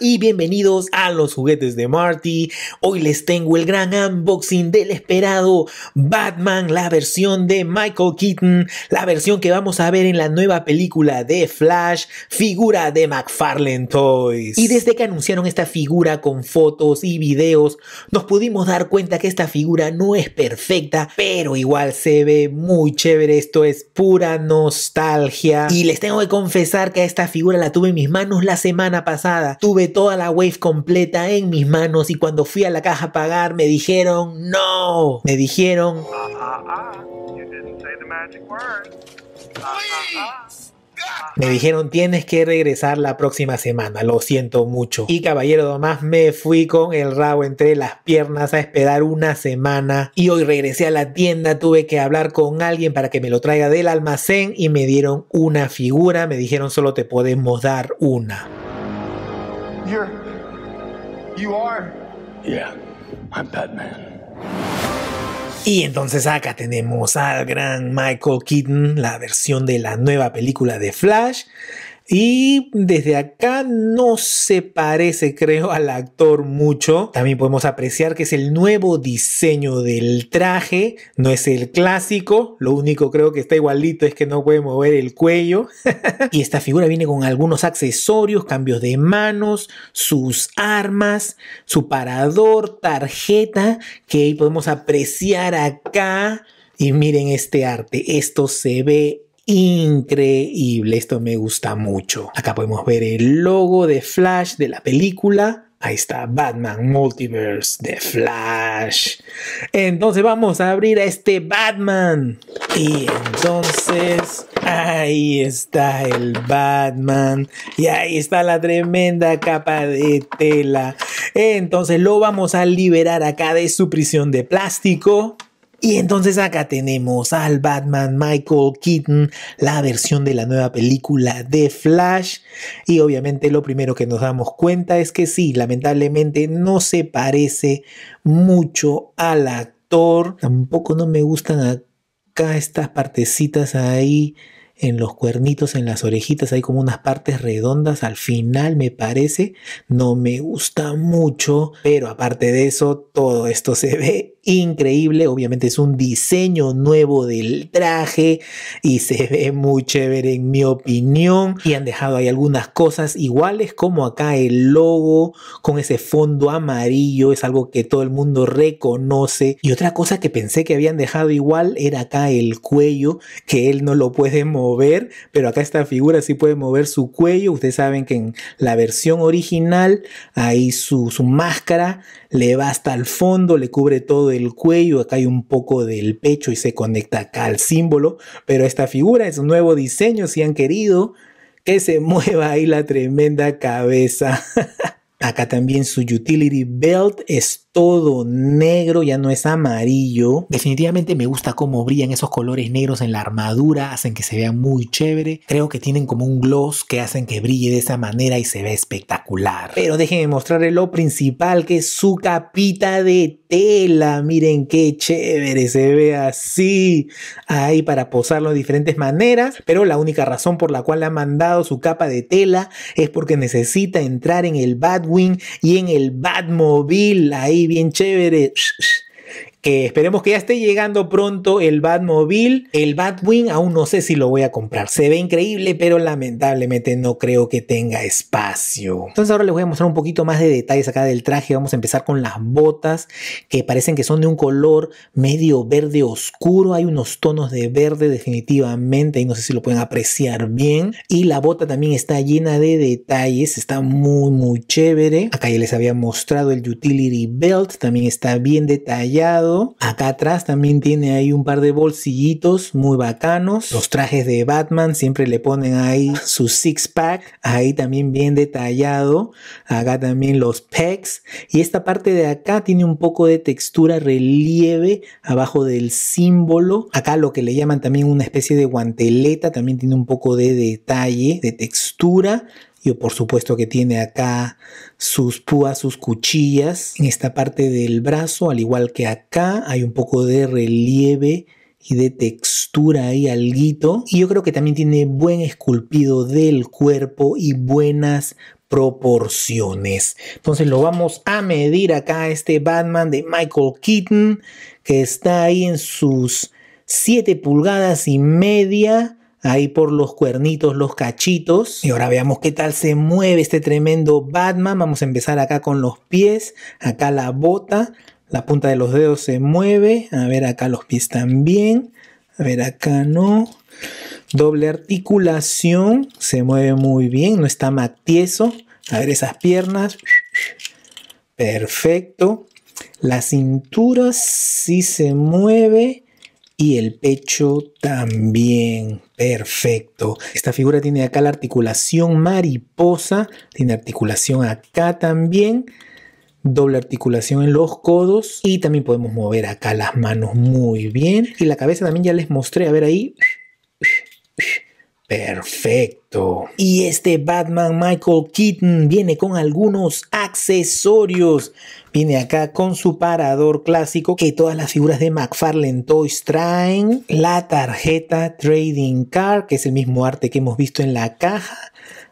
y bienvenidos a los juguetes de Marty. Hoy les tengo el gran unboxing del esperado Batman, la versión de Michael Keaton, la versión que vamos a ver en la nueva película de Flash, figura de McFarlane Toys. Y desde que anunciaron esta figura con fotos y videos, nos pudimos dar cuenta que esta figura no es perfecta, pero igual se ve muy chévere. Esto es pura nostalgia. Y les tengo que confesar que a esta figura la tuve en mis manos la semana pasada tuve toda la wave completa en mis manos y cuando fui a la caja a pagar me dijeron no. Me dijeron... Ah, ah, ah. Me dijeron tienes que regresar la próxima semana, lo siento mucho. Y caballero Domás me fui con el rabo entre las piernas a esperar una semana. Y hoy regresé a la tienda, tuve que hablar con alguien para que me lo traiga del almacén y me dieron una figura, me dijeron solo te podemos dar una. Y entonces acá tenemos al gran Michael Keaton, la versión de la nueva película de Flash, y desde acá no se parece, creo, al actor mucho. También podemos apreciar que es el nuevo diseño del traje, no es el clásico. Lo único creo que está igualito es que no puede mover el cuello. y esta figura viene con algunos accesorios, cambios de manos, sus armas, su parador, tarjeta, que podemos apreciar acá. Y miren este arte, esto se ve increíble. Esto me gusta mucho. Acá podemos ver el logo de Flash de la película. Ahí está, Batman Multiverse de Flash. Entonces vamos a abrir a este Batman. Y entonces, ahí está el Batman. Y ahí está la tremenda capa de tela. Entonces lo vamos a liberar acá de su prisión de plástico. Y entonces acá tenemos al Batman Michael Keaton, la versión de la nueva película de Flash. Y obviamente lo primero que nos damos cuenta es que sí, lamentablemente no se parece mucho al actor. Tampoco no me gustan acá estas partecitas ahí en los cuernitos, en las orejitas, hay como unas partes redondas. Al final me parece, no me gusta mucho, pero aparte de eso, todo esto se ve increíble. Obviamente es un diseño nuevo del traje y se ve muy chévere en mi opinión. Y han dejado ahí algunas cosas iguales como acá el logo con ese fondo amarillo. Es algo que todo el mundo reconoce. Y otra cosa que pensé que habían dejado igual era acá el cuello que él no lo puede mover pero acá esta figura sí puede mover su cuello. Ustedes saben que en la versión original, ahí su, máscara le va hasta el fondo, le cubre todo el cuello, acá hay un poco del pecho y se conecta acá al símbolo, pero esta figura es un nuevo diseño, si han querido que se mueva ahí la tremenda cabeza. acá también su utility belt es todo negro, ya no es amarillo. Definitivamente me gusta cómo brillan esos colores negros en la armadura, hacen que se vea muy chévere. Creo que tienen como un gloss que hacen que brille de esa manera y se ve espectacular. Pero déjenme mostrarles lo principal que es su capita de tela. Miren qué chévere se ve así. Ahí para posarlo de diferentes maneras. Pero la única razón por la cual le han mandado su capa de tela es porque necesita entrar en el wing y en el Batmobile. Ahí bien chévere que esperemos que ya esté llegando pronto el Batmobile. El Batwing aún no sé si lo voy a comprar. Se ve increíble, pero lamentablemente no creo que tenga espacio. Entonces ahora les voy a mostrar un poquito más de detalles acá del traje. Vamos a empezar con las botas que parecen que son de un color medio verde oscuro. Hay unos tonos de verde definitivamente y no sé si lo pueden apreciar bien. Y la bota también está llena de detalles. Está muy, muy chévere. Acá ya les había mostrado el utility belt. También está bien detallado Acá atrás también tiene ahí un par de bolsillitos muy bacanos. Los trajes de Batman siempre le ponen ahí su six pack, ahí también bien detallado. Acá también los pecs. Y esta parte de acá tiene un poco de textura relieve abajo del símbolo. Acá lo que le llaman también una especie de guanteleta, también tiene un poco de detalle, de textura y por supuesto que tiene acá sus púas, sus cuchillas en esta parte del brazo, al igual que acá hay un poco de relieve y de textura ahí alguito y yo creo que también tiene buen esculpido del cuerpo y buenas proporciones. Entonces lo vamos a medir acá este Batman de Michael Keaton que está ahí en sus 7 pulgadas y media ahí por los cuernitos, los cachitos. Y ahora veamos qué tal se mueve este tremendo Batman. Vamos a empezar acá con los pies, acá la bota, la punta de los dedos se mueve. A ver, acá los pies también. A ver, acá no. Doble articulación, se mueve muy bien, no está matieso. A ver esas piernas. Perfecto. La cintura sí se mueve y el pecho también. Perfecto. Esta figura tiene acá la articulación mariposa, tiene articulación acá también, doble articulación en los codos y también podemos mover acá las manos muy bien. Y la cabeza también ya les mostré, a ver ahí. Perfecto. Y este Batman Michael Keaton viene con algunos accesorios. Viene acá con su parador clásico que todas las figuras de McFarlane Toys traen. La tarjeta Trading Card, que es el mismo arte que hemos visto en la caja.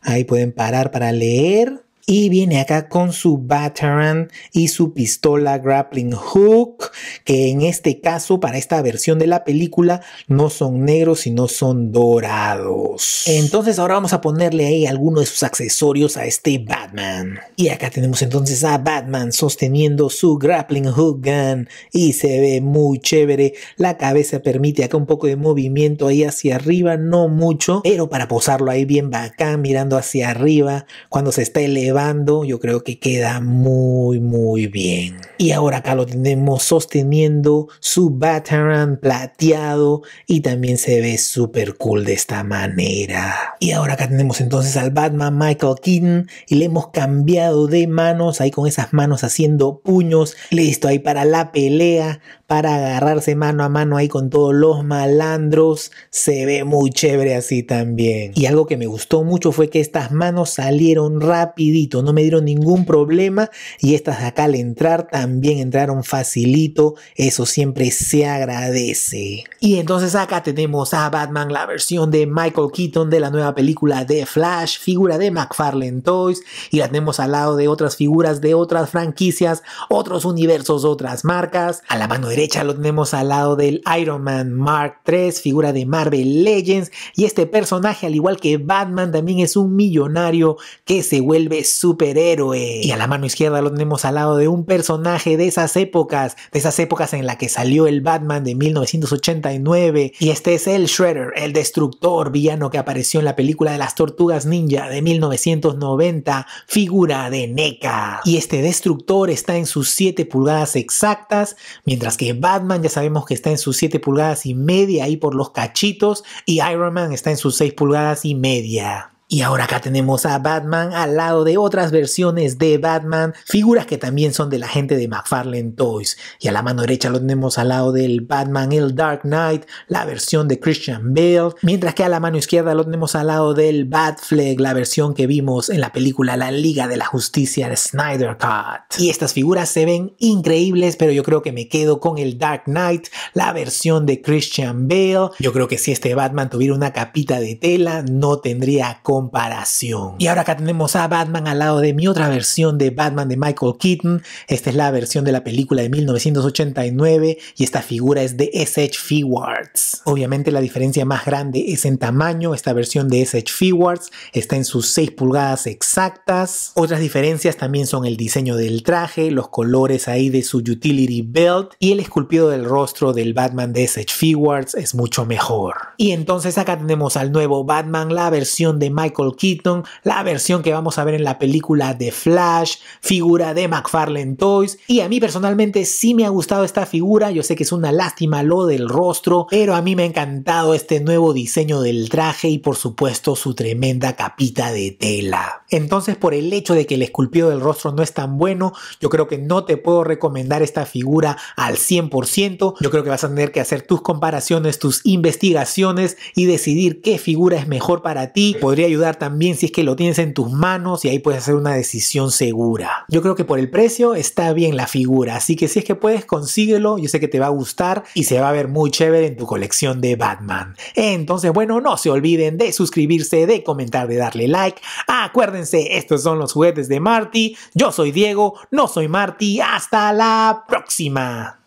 Ahí pueden parar para leer. Y viene acá con su batman y su pistola grappling hook, que en este caso, para esta versión de la película, no son negros, sino son dorados. Entonces ahora vamos a ponerle ahí algunos de sus accesorios a este Batman. Y acá tenemos entonces a Batman sosteniendo su grappling hook gun y se ve muy chévere. La cabeza permite acá un poco de movimiento ahí hacia arriba, no mucho, pero para posarlo ahí bien bacán, mirando hacia arriba, cuando se está elevando yo creo que queda muy, muy bien. Y ahora acá lo tenemos sosteniendo su Batman plateado y también se ve súper cool de esta manera. Y ahora acá tenemos entonces al Batman Michael Keaton y le hemos cambiado de manos, ahí con esas manos haciendo puños, listo ahí para la pelea, para agarrarse mano a mano ahí con todos los malandros, se ve muy chévere así también. Y algo que me gustó mucho fue que estas manos salieron rapidito no me dieron ningún problema y estas de acá al entrar también entraron facilito, eso siempre se agradece. Y entonces acá tenemos a Batman, la versión de Michael Keaton de la nueva película de Flash, figura de McFarlane Toys y la tenemos al lado de otras figuras de otras franquicias, otros universos, otras marcas. A la mano derecha lo tenemos al lado del Iron Man Mark III, figura de Marvel Legends y este personaje al igual que Batman también es un millonario que se vuelve superhéroe. Y a la mano izquierda lo tenemos al lado de un personaje de esas épocas, de esas épocas en la que salió el Batman de 1989. Y este es el Shredder, el destructor villano que apareció en la película de las tortugas ninja de 1990, figura de NECA. Y este destructor está en sus 7 pulgadas exactas, mientras que Batman ya sabemos que está en sus 7 pulgadas y media ahí por los cachitos y Iron Man está en sus 6 pulgadas y media. Y ahora acá tenemos a Batman al lado de otras versiones de Batman, figuras que también son de la gente de McFarlane Toys. Y a la mano derecha lo tenemos al lado del Batman El Dark Knight, la versión de Christian Bale, mientras que a la mano izquierda lo tenemos al lado del Batfleck, la versión que vimos en la película La Liga de la Justicia de Snyder Cut. Y estas figuras se ven increíbles, pero yo creo que me quedo con el Dark Knight, la versión de Christian Bale. Yo creo que si este Batman tuviera una capita de tela, no tendría comparación. Y ahora acá tenemos a Batman al lado de mi otra versión de Batman de Michael Keaton. Esta es la versión de la película de 1989 y esta figura es de SH Figuarts. Obviamente la diferencia más grande es en tamaño. Esta versión de SH Figuarts está en sus 6 pulgadas exactas. Otras diferencias también son el diseño del traje, los colores ahí de su utility belt y el esculpido del rostro del Batman de SH Figuarts es mucho mejor. Y entonces acá tenemos al nuevo Batman, la versión de Michael Michael Keaton, la versión que vamos a ver en la película de Flash, figura de McFarlane Toys. Y a mí personalmente sí me ha gustado esta figura, yo sé que es una lástima lo del rostro, pero a mí me ha encantado este nuevo diseño del traje y por supuesto su tremenda capita de tela. Entonces, por el hecho de que el esculpido del rostro no es tan bueno, yo creo que no te puedo recomendar esta figura al 100%. Yo creo que vas a tener que hacer tus comparaciones, tus investigaciones y decidir qué figura es mejor para ti. Podría ayudar también si es que lo tienes en tus manos y ahí puedes hacer una decisión segura. Yo creo que por el precio está bien la figura, así que si es que puedes, consíguelo. Yo sé que te va a gustar y se va a ver muy chévere en tu colección de Batman. Entonces, bueno, no se olviden de suscribirse, de comentar, de darle like. Acuérdense estos son los juguetes de Marty. Yo soy Diego, no soy Marty. Hasta la próxima.